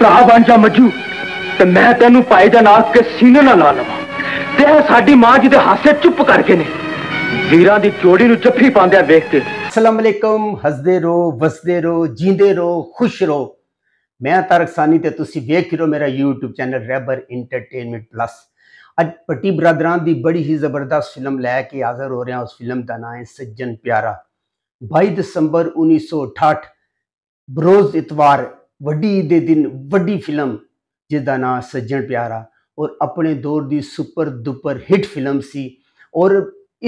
ਭਰਾ ਬਣ ਜਾ ਮੱਜੂ ਤੇ ਮੈਂ ਤੈਨੂੰ ਭਾਈ ਦਾ ਨਾਂ ਕੇ ਸੀਨੇ ਨਾਲ ਲਾ ਲਵਾਂ ਤੇ ਇਹ ਸਾਡੀ ਮਾਂ ਜੀ ਦੇ ਹਾਸੇ ਚੁੱਪ ਕਰਕੇ ਨੇ ਵੀਰਾਂ ਦੀ ਜੋੜੀ ਨੂੰ ਜੱਫੀ ਪਾਉਂਦਿਆਂ ਵੇਖ ਕੇ ਅਸਲਾਮ ਅਲੈਕਮ ਹਸਦੇ ਰੋ ਵਸਦੇ ਰੋ ਜੀਂਦੇ ਰੋ ਖੁਸ਼ ਰੋ ਮੈਂ ਤਾਰਕ ਸਾਨੀ ਤੇ ਤੁਸੀਂ ਵੇਖ ਰਹੇ ਹੋ ਮੇਰਾ YouTube ਚੈਨਲ ਰੈਬਰ ਐਂਟਰਟੇਨਮੈਂਟ ਪਲੱਸ ਅੱਜ ਪੱਟੀ ਬਰਾਦਰਾਂ ਦੀ ਬੜੀ ਹੀ ਜ਼ਬਰਦਸਤ ਫਿਲਮ ਲੈ ਕੇ ਹਾਜ਼ਰ ਹੋ ਰਿਹਾ ਉਸ ਫਿਲਮ ਦਾ ਨਾਮ ਹੈ ਸੱਜਣ ਪਿਆਰਾ 22 ਦਸੰਬਰ 1968 ਬਰੋਜ਼ ਇਤਵਾਰ وڈی دن وی فلم جس کا نام سجن پیارا اور اپنے دور کی سپر دوپر ہٹ فلم سی اور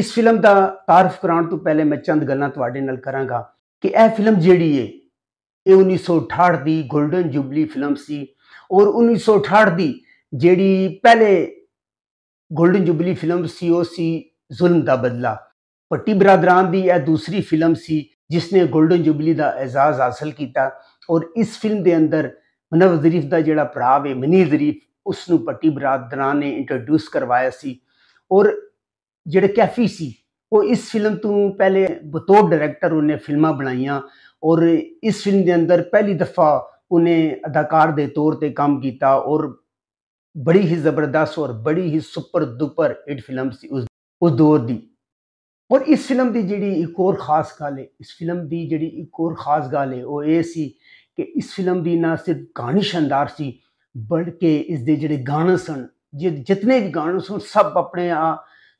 اس فلم کا تعارف کراؤ تو پہلے میں چند گلا کر گا کہ یہ فلم جیڑی ہے یہ انیس سو اٹھاٹ کی گولڈن جبلی فلم سی اور انیس سو اٹھاٹ کی جیڑی پہلے گولڈن جبلی فلم سی وہ سی ظلم ددلا پٹی برادران بھی یہ دوسری فلم سی جس نے گولڈن جبلی کا اعزاز حاصل کیا اور اس فلم دے اندر منور ظریف دا جڑا پراوے منی ظریف اس نو پٹی برادران نے انٹروڈیوس کروایا سی اور جڑے کیفی سی وہ اس فلم تو پہلے بطور ڈریکٹر انہیں فلمہ بنائیاں اور اس فلم دے اندر پہلی دفعہ انہیں اداکار دے طور تے کام کیتا اور بڑی ہی زبردست اور بڑی ہی سپر دوپر ایڈ فلم سی اس دور دی ਔਰ ਇਸ ਫਿਲਮ ਦੀ ਜਿਹੜੀ ਇੱਕ ਹੋਰ ਖਾਸ ਗੱਲ ਹੈ ਇਸ ਫਿਲਮ ਦੀ ਜਿਹੜੀ ਇੱਕ ਹੋਰ ਖਾਸ ਗੱਲ ਹੈ ਉਹ ਇਹ ਸੀ ਕਿ ਇਸ ਫਿਲਮ ਦੀ ਨਾ ਸਿਰਫ ਕਹਾਣੀ ਸ਼ਾਨਦਾਰ ਸੀ ਬਲਕਿ ਇਸ ਦੇ ਜਿਹੜੇ ਗਾਣੇ ਸਨ ਜਿਤਨੇ ਵੀ ਗਾਣੇ ਸਨ ਸਭ ਆਪਣੇ ਆ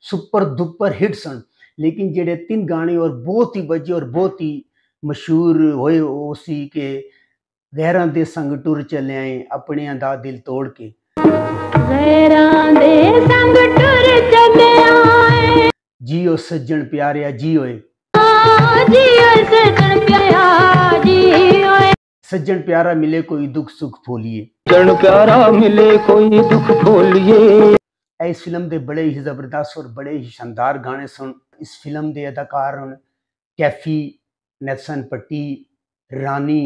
ਸੁਪਰ ਦੁਪਰ ਹਿੱਟ ਸਨ ਲੇਕਿਨ ਜਿਹੜੇ ਤਿੰਨ ਗਾਣੇ ਔਰ ਬਹੁਤ ਹੀ ਵੱਜੇ ਔਰ ਬਹੁਤ ਹੀ ਮਸ਼ਹੂਰ ਹੋਏ ਉਹ ਸੀ ਕਿ ਗੈਰਾਂ ਦੇ ਸੰਗ ਟੁਰ ਚੱਲੇ ਆਏ ਆਪਣਿਆਂ ਦਾ ਦਿਲ ਤੋੜ ਕੇ ਗੈਰਾਂ ਦੇ ਸੰਗ ਟੁਰ ਚੱਲੇ ਆਏ جیو سجن جیو اے سجن پیارا ملے کوئی دکھ سکھ پھولیے سجن پیارا ملے کوئی دکھ پھولیے اے اس فلم دے بڑے ہی زبردست اور بڑے ہی شاندار گانے سن اس فلم دے اداکار کیفی نیسن پٹی رانی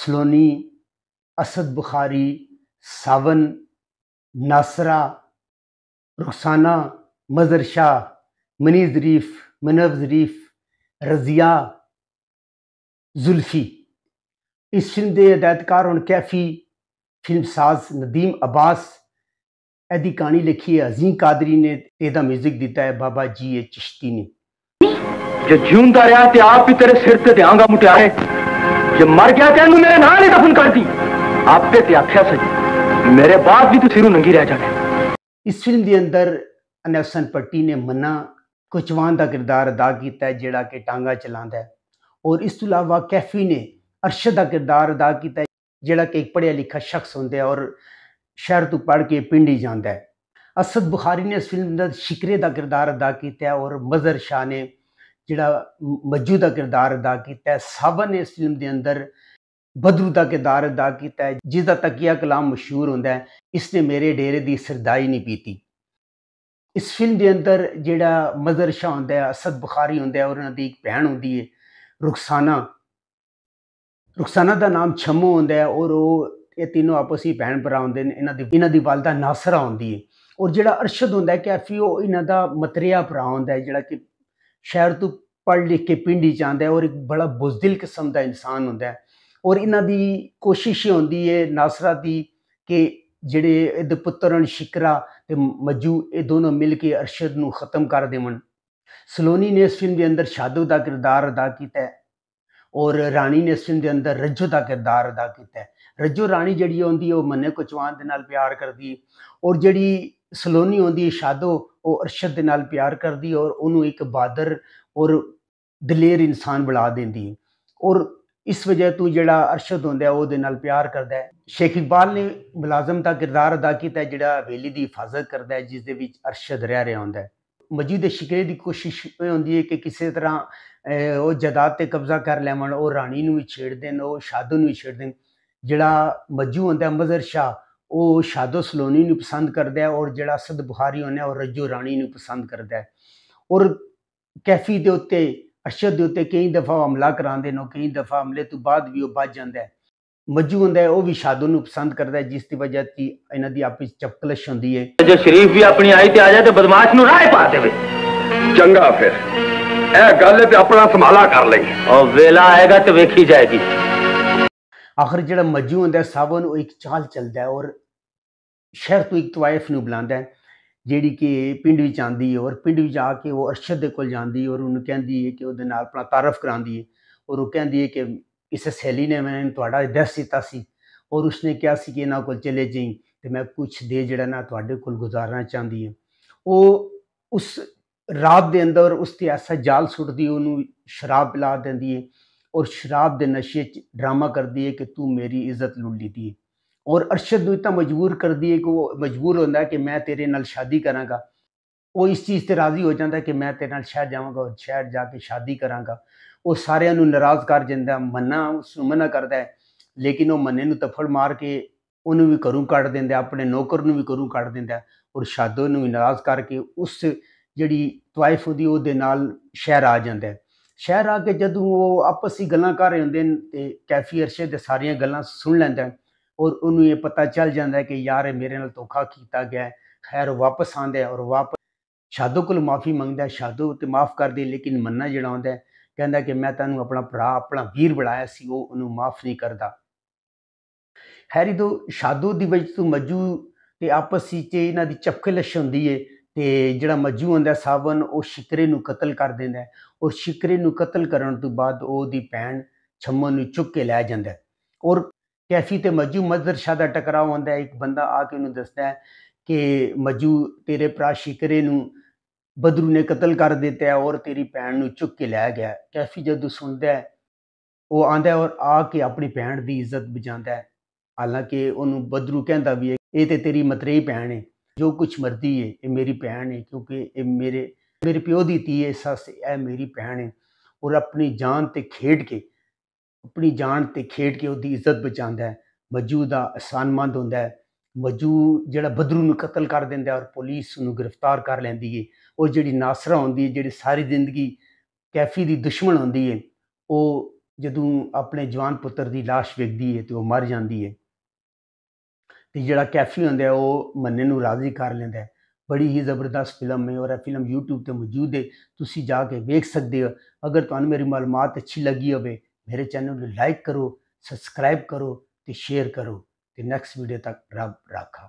سلونی اسد بخاری ساون ناصرہ رخصانہ مظر شاہ منی ظریف منو ظریف رضیہ زلفی اس فلم دے ہدایتکار ہون کیفی فلم ساز ندیم عباس ایدی کہانی لکھی ہے عظیم قادری نے تیدہ میوزک دیتا ہے بابا جی یہ چشتی نے جو جیوندہ رہا تے آپ بھی تیرے سر تے دیاں گا مٹے آئے جو مر گیا تے انہوں میرے نال ہی دفن کر دی آپ پہ تے آکھیا سجی میرے بعد بھی تو سروں ننگی رہ جانے اس فلم دے اندر انحسن پٹی نے منا کچوان کا کردار ادا کیا جا کہ ٹانگا چلتا ہے اور اس علاوہ کیفی نے ارشد کا کردار ادا کیا جا کہ پڑھیا لکھا شخص ہوں اور شہر تڑھ کے پنڈی جانا ہے اسد بخاری نے اس فلم شکرے دا کردار ادا کیتا ہے اور مظہر شاہ نے جڑا مجو کا کردار ادا ہے سابا نے اس فلم دے اندر بدرو کا کردار ادا کیا جس کا تکیہ کلام مشہور ہے اس نے میرے ڈیرے دی سردائی نہیں پیتی ਇਸ ਫਿਲਮ ਦੇ ਅੰਦਰ ਜਿਹੜਾ ਮਜ਼ਰ ਸ਼ਾ ਹੁੰਦਾ ਹੈ ਅਸਦ ਬੁਖਾਰੀ ਹੁੰਦਾ ਹੈ ਔਰ ਉਹਨਾਂ ਦੀ ਇੱਕ ਭੈਣ ਹੁੰਦੀ ਹੈ ਰੁਖਸਾਨਾ ਰੁਖਸਾਨਾ ਦਾ ਨਾਮ ਛੰਮੋ ਹੁੰਦਾ ਹੈ ਔਰ ਉਹ ਇਹ ਤਿੰਨੋਂ ਆਪਸੀ ਭੈਣ ਭਰਾ ਹੁੰਦੇ ਨੇ ਇਹਨਾਂ ਦੀ ਇਹਨਾਂ ਦੀ ਵਾਲਦਾ ਨਾਸਰਾ ਹੁੰਦੀ ਹੈ ਔਰ ਜਿਹੜਾ ਅਰਸ਼ਦ ਹੁੰਦਾ ਹੈ ਕੈਫੀ ਉਹ ਇਹਨਾਂ ਦਾ ਮਤਰੀਆ ਭਰਾ ਹੁੰਦਾ ਹੈ ਜਿਹੜਾ ਕਿ ਸ਼ਹਿਰ ਤੋਂ ਪੜ੍ਹ ਲਿਖ ਕੇ ਪਿੰਡੀ ਜਾਂਦਾ ਹੈ ਔਰ ਇੱਕ ਬੜਾ ਬੁਜ਼ਦਿਲ ਕਿਸਮ ਦਾ ਇਨਸਾਨ ਹੁੰਦਾ ਹੈ ਔਰ ਇਹਨਾਂ ਦੀ ਕੋਸ਼ਿਸ਼ ਹੀ ਹੁੰਦੀ ਹੈ ਨਾਸਰਾ ਦੀ ਕਿ جہے ادر شکرا مجو یہ دونوں مل کے ارشد ختم کر د سلونی نے اس فلم کے اندر شادو کا کردار ادا کیا اور رانی نے اس فلم کے اندر رجو کا کردار ادا کیا رجو رانی جیڑی آنو کو چوان کے پیار کردی اور جہی سلونی آدمی شادو وہ ارشد کے پیار کرتی اور وہ ایک بہادر اور دلیر انسان بلا دینی اور ਇਸ ਵਜ੍ਹਾ ਤੋਂ ਜਿਹੜਾ ਅਰਸ਼ਦ ਹੁੰਦਾ ਉਹਦੇ ਨਾਲ ਪਿਆਰ ਕਰਦਾ ਹੈ ਸ਼ੇਖ ਇਕਬਾਲ ਨੇ ਮੁਲਾਜ਼ਮ ਦਾ ਕਿਰਦਾਰ ਅਦਾ ਕੀਤਾ ਜਿਹੜਾ ਹਵੇਲੀ ਦੀ ਹਿਫਾਜ਼ਤ ਕਰਦਾ ਹੈ ਜਿਸ ਦੇ ਵਿੱਚ ਅਰਸ਼ਦ ਰਹਿ ਰਿਹਾ ਹੁੰਦਾ ਹੈ ਮਜੀਦ ਸ਼ਿਕਰੇ ਦੀ ਕੋਸ਼ਿਸ਼ ਹੁੰਦੀ ਹੈ ਕਿ ਕਿਸੇ ਤਰ੍ਹਾਂ ਉਹ ਜਦਾਦ ਤੇ ਕਬਜ਼ਾ ਕਰ ਲੈਵਣ ਉਹ ਰਾਣੀ ਨੂੰ ਵੀ ਛੇੜ ਦੇਣ ਉਹ ਸ਼ਾਦੂ ਨੂੰ ਵੀ ਛੇੜ ਦੇਣ ਜਿਹੜਾ ਮੱਜੂ ਹੁੰਦਾ ਮਜ਼ਰ ਸ਼ਾ ਉਹ ਸ਼ਾਦੋ ਸਲੋਨੀ ਨੂੰ ਪਸੰਦ ਕਰਦਾ ਹੈ ਔਰ ਜਿਹੜਾ ਸਦ ਬੁਖਾਰੀ ਹੁੰਦਾ ਉਹ ਰਜੂ ਰਾਣੀ ਨੂੰ ਪਸੰਦ ਕਰਦਾ ਹੈ ਔਰ ਕੈਫੀ ਦੇ ਉੱਤੇ ਅਸ਼ਦ ਦੇ ਉੱਤੇ ਕਈ ਦਫਾ ਹਮਲਾ ਕਰਾਉਂਦੇ ਨੇ ਕਈ ਦਫਾ ਹਮਲੇ ਤੋਂ ਬਾਅਦ ਵੀ ਉਹ ਬਚ ਜਾਂਦਾ ਹੈ ਮੱਜੂ ਹੁੰਦਾ ਹੈ ਉਹ ਵੀ ਸ਼ਾਦੂ ਨੂੰ ਪਸੰਦ ਕਰਦਾ ਹੈ ਜਿਸ ਦੀ ਵਜ੍ਹਾ ਤੀ ਇਹਨਾਂ ਦੀ ਆਪਸ ਚਪਕਲਸ਼ ਹੁੰਦੀ ਹੈ ਜੇ ਸ਼ਰੀਫ ਵੀ ਆਪਣੀ ਆਈ ਤੇ ਆ ਜਾਏ ਤੇ ਬਦਮਾਸ਼ ਨੂੰ ਰਾਹ ਪਾ ਦੇਵੇ ਚੰਗਾ ਫਿਰ ਇਹ ਗੱਲ ਤੇ ਆਪਣਾ ਸੰਭਾਲਾ ਕਰ ਲਈ ਉਹ ਵੇਲਾ ਆਏਗਾ ਤੇ ਵੇਖੀ ਜਾਏਗੀ ਆਖਰ ਜਿਹੜਾ ਮੱਜੂ ਹੁੰਦਾ ਸਾਬਨ ਉਹ ਇੱਕ ਚਾਲ ਚੱਲਦਾ ਹੈ ਔਰ ਸ਼ਹਿਰ ਤੋਂ ਇੱਕ ਤਵਾਇਫ ਨੂੰ ਬੁਲਾਉਂਦਾ ਹੈ جیڑی کہ پنڈی ہے اور پنڈ ارشد کے کول جانی ہے اور انہوں نے کہہ دی ہے کہ وہ اپنا تعارف کرا دیے اور وہ کہہ دیے کہ اس سیلی نے میں نے تھوڑا دس دا سور اس نے کیا کہ انہوں کو چلے جئی تو میں کچھ دیر جاڈے کو گزارنا چاہتی ہے وہ اس رات کے اندر اس سے ایسا جال سٹتی ہے وہ شراب پلا دینی ہے اور شراب کے نشے چراما کر دی ہے کہ تیری عزت لوڑ لیتی ہے اور ارشد اتنا مجبور کر دیے کہ وہ مجبور ہوتا ہے کہ میں تیرے نال شادی کراں گا وہ اس چیز سے راضی ہو جاتا ہے کہ میں تیرے نال شہر جاؤں گا اور شہر جا کے شادی کراں گا وہ سارے نو ناراض کر دیا منع اس منع کردہ ہے لیکن وہ منع نو تفڑ مار کے انہوں بھی گھروں کٹ دینا اپنے نوکر نو بھی گھروں کٹ دینا اور شادو نو بھی ناراض کر کے اس جڑی جیوائف ہوتی وہ شہر آ جاتا ہے شہر آ کے جدوں وہ آپس ہی گلواں کر رہے ہوں تو کیفی عرشے سارے گلان سن لینا اور ان یہ پتا چل جاتا ہے کہ یار میرے دھوکھا ہے خیر وہ واپس آد ہے اور واپس شاید کو معافی منگد شادو تو معاف کر دے لیکن کہ میں ترا اپنا بنایا معاف نہیں کرتا ہے شادو دی وجود مجوس چپک لچ ہوں جہاں مجو آتل کر در شکرے قتل کرنے بعد وہی پیڑ چمن نے چک کے لو کیفی تو مجھو مدرسہ کا ٹکرا ہے ایک بندہ آ کے انہوں نے دستا ہے کہ مجو تیر پا شکرے بدرو نے قتل کر دیتا ہے اور تیری پیڑ نا گیا کیفی جد سندا وہ آدھا اور آ کے اپنی پیٹ کی عزت بجا دالانکہ وہ بدرو کہہ بھی یہ تو تیری متری بین ہے جو کچھ مردی ہے یہ میری بھن ہے کیونکہ یہ میرے میرے پیو کی تھی ہے سس یہ میری بھن ہے اور اپنی جان تھیڑ کے اپنی جان تھیڑ کے اویلی عزت بچا ہے مجو کا احسان مند ہوتا ہے مجو جا بدرو میں قتل کر دینا اور پولیس گرفتار کر لینی ہے اور جی ناسرا آدمی جی ساری زندگی کیفی کی دشمن آتی ہے وہ جد اپنے جوان پتر کی لاش ویکتی ہے تو وہ مر جاتی ہے تو جڑا کیفی آدھا ہے وہ منضی کر لینا ہے بڑی ہی زبردست فلم ہے اور یہ فلم یو ٹیوب سے موجود ہے تصویر جا کے دیکھ سکتے ہو اگر تعین میری معلومات اچھی لگی ہو میرے چینل کو لائک کرو سبسکرائب کرو تو شیئر کرو کروکسٹ ویڈیو تک رب راکھا